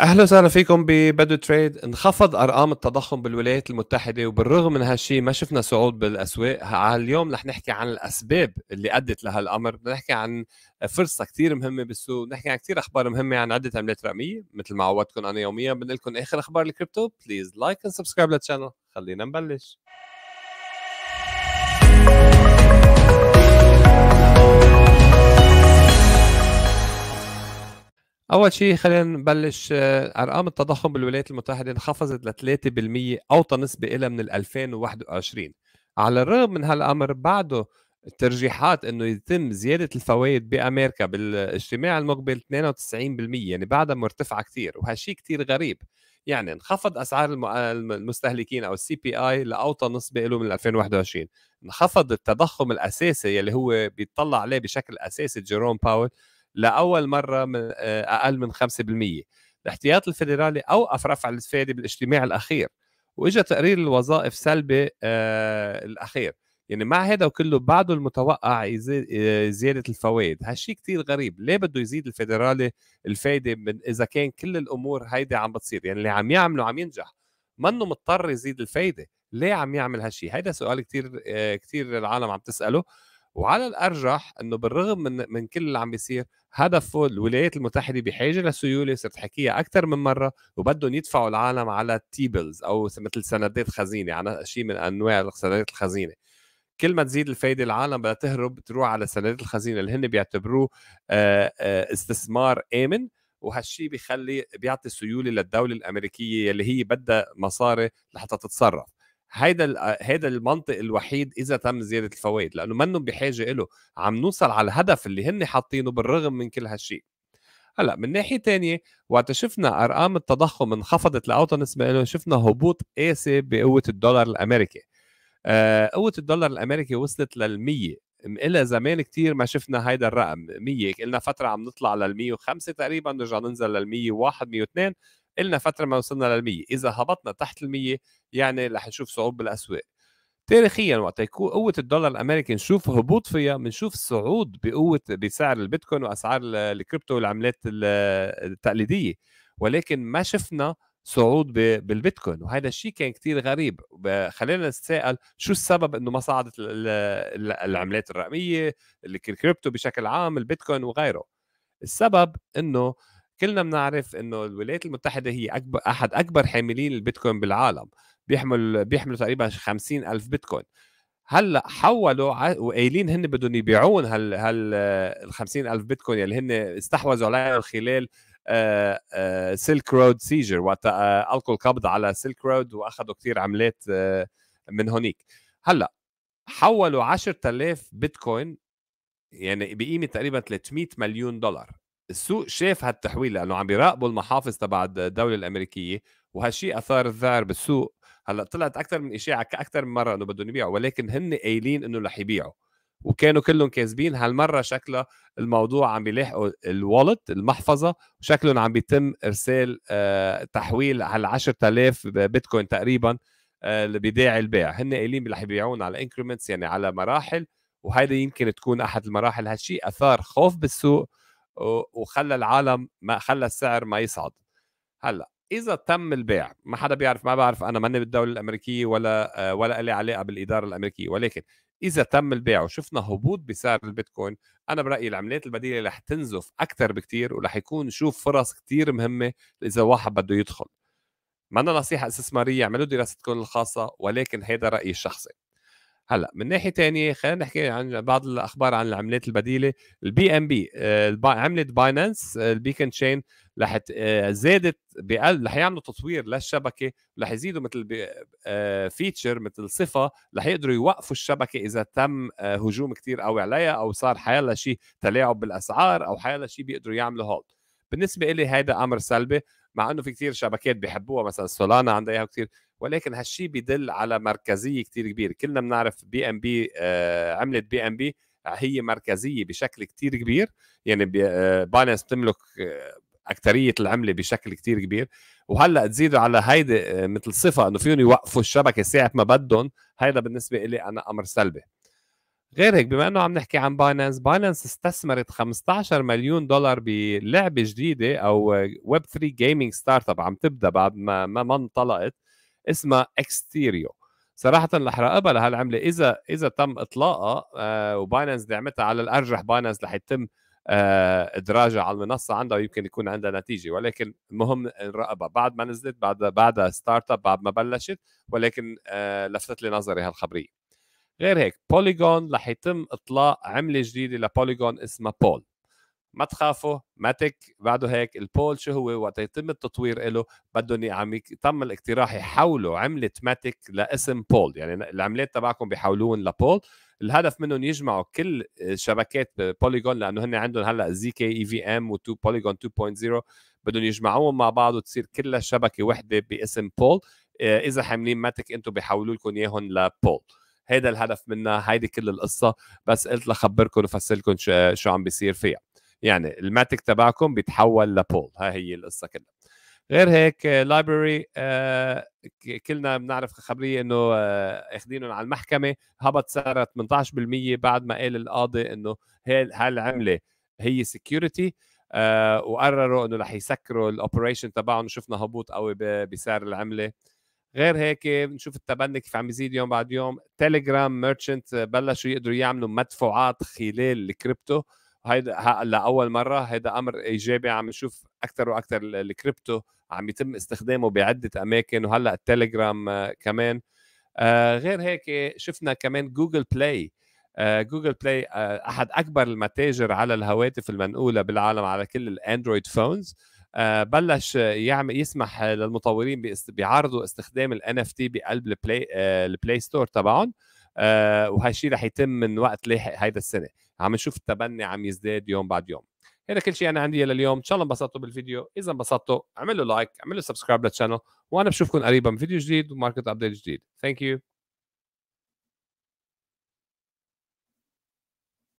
اهلا وسهلا فيكم ببدو تريد انخفض ارقام التضخم بالولايات المتحده وبالرغم من هالشيء ما شفنا صعود بالاسواق اليوم رح نحكي عن الاسباب اللي ادت لهالامر بدنا نحكي عن فرصه كثير مهمه بالسوق نحكي عن كثير اخبار مهمه عن عده عملات رقميه مثل ما عودتكم انا يوميا بنقول لكم اخر اخبار الكريبتو بليز لايك اند سبسكرايب للشانل خلينا نبلش اول شيء خلينا نبلش آه، ارقام التضخم بالولايات المتحده انخفضت ل 3% اوطى نسبه لها من 2021 على الرغم من هالامر بعده الترجيحات انه يتم زياده الفوائد بامريكا بالاجتماع المقبل 92% يعني بعدها مرتفعه كثير وهالشيء كثير غريب يعني انخفض اسعار المستهلكين او السي بي اي لاوطى نسبه له من 2021 انخفض التضخم الاساسي يلي هو بيطلع عليه بشكل اساسي جيروم باول لاول مره من آه، اقل من 5% الاحتياط الفيدرالي اوقف رفع الفائده بالاجتماع الاخير واجا تقرير الوظائف سلبي آه، الاخير يعني مع هذا وكله بعده المتوقع يزيد آه، زياده الفوائد هالشيء كتير غريب ليه بده يزيد الفيدرالي الفائده من اذا كان كل الامور هيدي عم بتصير يعني اللي عم يعمله عم ينجح منه مضطر يزيد الفائده ليه عم يعمل هالشيء هذا سؤال كتير كثير كتير العالم عم تساله وعلى الارجح انه بالرغم من من كل اللي عم بيصير هدفه الولايات المتحده بحاجه لسيوله صرت حكيها اكثر من مره وبدهم يدفعوا العالم على التيبلز او مثل سندات خزينه على يعني شيء من انواع سندات الخزينه كل ما تزيد الفايده العالم بدها تهرب تروح على سندات الخزينه اللي هن بيعتبروه استثمار امن وهالشيء بيخلي بيعطي سيوله للدوله الامريكيه اللي هي بدها مصاري لحتى تتصرف هيدا آه، هيدا المنطق الوحيد اذا تم زياده الفوائد لانه منهم بحاجه له عم نوصل على الهدف اللي هن حاطينه بالرغم من كل هالشيء هلا من ناحيه تانية وقت شفنا ارقام التضخم انخفضت لاوطى نسبه له شفنا هبوط قاسي بقوه الدولار الامريكي آه، قوه الدولار الامريكي وصلت لل100 إلى زمان كتير ما شفنا هيدا الرقم 100 قلنا فترة عم نطلع لل 105 تقريبا نرجع ننزل لل 101 102 قلنا فتره ما وصلنا لل100 اذا هبطنا تحت ال100 يعني رح نشوف صعود بالاسواق تاريخيا وقت يكون قوه الدولار الامريكي نشوف هبوط فيها بنشوف صعود بقوه بسعر البيتكوين واسعار الكريبتو والعملات التقليديه ولكن ما شفنا صعود بالبيتكوين وهذا الشيء كان كتير غريب خلينا نتساءل شو السبب انه ما صعدت العملات الرقميه الكريبتو بشكل عام البيتكوين وغيره السبب انه كلنا بنعرف انه الولايات المتحده هي اكبر احد اكبر حاملين البيتكوين بالعالم بيحمل بيحملوا تقريبا 50 الف بيتكوين هلا حولوا وقايلين هن بدهم يبيعون هال هال ال 50 الف بيتكوين يلي هن استحوذوا عليها خلال سيلك رود سيجر وقت القوا القبض على سيلك رود واخذوا كثير عملات من هونيك هلا حولوا 10000 بيتكوين يعني بقيمه تقريبا 300 مليون دولار السوق شاف هالتحويل لانه عم بيراقبوا المحافظ تبع الدوله الامريكيه وهالشيء اثار الذعر بالسوق هلا طلعت اكثر من اشاعه اكثر من مره انه بدهم يبيعوا ولكن هن قايلين انه رح يبيعوا وكانوا كلهم كاذبين هالمره شكلها الموضوع عم بيلاحقوا الوالت المحفظه وشكلهم عم بيتم ارسال آه تحويل على 10000 بيتكوين تقريبا آه بداعي البيع هن قايلين رح يبيعون على انكريمنتس يعني على مراحل وهيدا يمكن تكون احد المراحل هالشيء اثار خوف بالسوق وخلى العالم ما خلى السعر ما يصعد هلا اذا تم البيع ما حدا بيعرف ما بعرف انا ماني بالدوله الامريكيه ولا آه، ولا لي علاقه بالاداره الامريكيه ولكن اذا تم البيع وشفنا هبوط بسعر البيتكوين انا برايي العملات البديله رح تنزف اكثر بكثير ورح يكون نشوف فرص كثير مهمه اذا واحد بده يدخل ما نصيحه استثماريه اعملوا دراستكم الخاصه ولكن هذا رايي الشخصي هلا من ناحيه ثانيه خلينا نحكي عن بعض الاخبار عن العملات البديله البي ام بي عمله باينانس البيكن تشين رح آه، زادت بقل رح يعملوا تطوير للشبكه رح يزيدوا مثل فيتشر آه، مثل صفه رح يقدروا يوقفوا الشبكه اذا تم آه، هجوم كثير قوي عليها او صار حيلا شيء تلاعب بالاسعار او حيلا شيء بيقدروا يعملوا هولد بالنسبه لي هذا امر سلبي مع انه في كثير شبكات بيحبوها مثلا سولانا عندها اياها كثير ولكن هالشيء بيدل على مركزيه كتير كبيره كلنا بنعرف بي ام بي آه، عملت بي ام بي هي مركزيه بشكل كتير كبير يعني بايننس آه، بتملك آه، اكثريه العمله بشكل كتير كبير وهلا تزيدوا على هيدي مثل صفه انه فيهم يوقفوا الشبكه ساعه ما بدهم هيدا بالنسبه لي انا امر سلبي غير هيك بما انه عم نحكي عن باينانس باينانس استثمرت 15 مليون دولار بلعبه جديده او ويب 3 جيمنج ستارت اب عم تبدا بعد ما ما انطلقت اسمها اكستيريو صراحه رح راقبها لهالعمله اذا اذا تم اطلاقها آه وباينانس دعمتها على الارجح باينانس رح يتم آه ادراجها على المنصه عندها ويمكن يكون عندها نتيجه ولكن المهم نراقبها بعد ما نزلت بعد بعدها ستارت اب بعد ما بلشت ولكن آه لفتت لي نظري هالخبريه غير هيك بوليجون رح يتم اطلاق عمله جديده لبوليجون اسمها بول ما تخافوا ماتك بعده هيك البول شو هو وقت يتم التطوير له بدهم عم تم الاقتراح يحولوا عمله ماتك لاسم بول يعني العملات تبعكم بيحولون لبول الهدف منهم يجمعوا كل آه، شبكات بوليجون لانه هن عندهم هلا زي كي اي في ام و2 بوليجون 2.0 بدهم يجمعوهم مع بعض وتصير كلها شبكه وحده باسم بول آه، اذا حاملين ماتك انتم بيحولوا لكم اياهم لبول هذا الهدف منها هيدي كل القصه بس قلت لخبركم وفسر لكم آه، شو عم بيصير فيها يعني الماتك تبعكم بيتحول لبول ها هي القصه كلها غير هيك لايبرري آه، آه، كلنا بنعرف خبريه انه آه، اخذينهم على المحكمه هبط سعرها 18% بعد ما قال القاضي انه هالعمله هي سكيورتي وقرروا انه رح يسكروا الاوبريشن تبعهم شفنا هبوط قوي بسعر العمله غير هيك بنشوف التبني كيف عم يزيد يوم بعد يوم تيليجرام ميرشنت بلشوا يقدروا يعملوا مدفوعات خلال الكريبتو هيدا لاول مره هيدا امر ايجابي عم نشوف اكثر واكثر الكريبتو عم يتم استخدامه بعده اماكن وهلا التليجرام آه، كمان آه، غير هيك شفنا كمان جوجل بلاي آه، جوجل بلاي احد اكبر المتاجر على الهواتف المنقوله بالعالم على كل الاندرويد فونز بلش يعمل يسمح للمطورين بيعرضوا استخدام الان اف تي بقلب البلاي البلاي ستور تبعهم وهالشيء رح يتم من وقت لاحق هيدا السنه عم نشوف التبني عم يزداد يوم بعد يوم هذا كل شيء انا عندي لليوم ان شاء الله انبسطتوا بالفيديو اذا انبسطتوا اعملوا لايك اعملوا سبسكرايب للشانل وانا بشوفكم قريبا بفيديو جديد وماركت ابديت جديد ثانك يو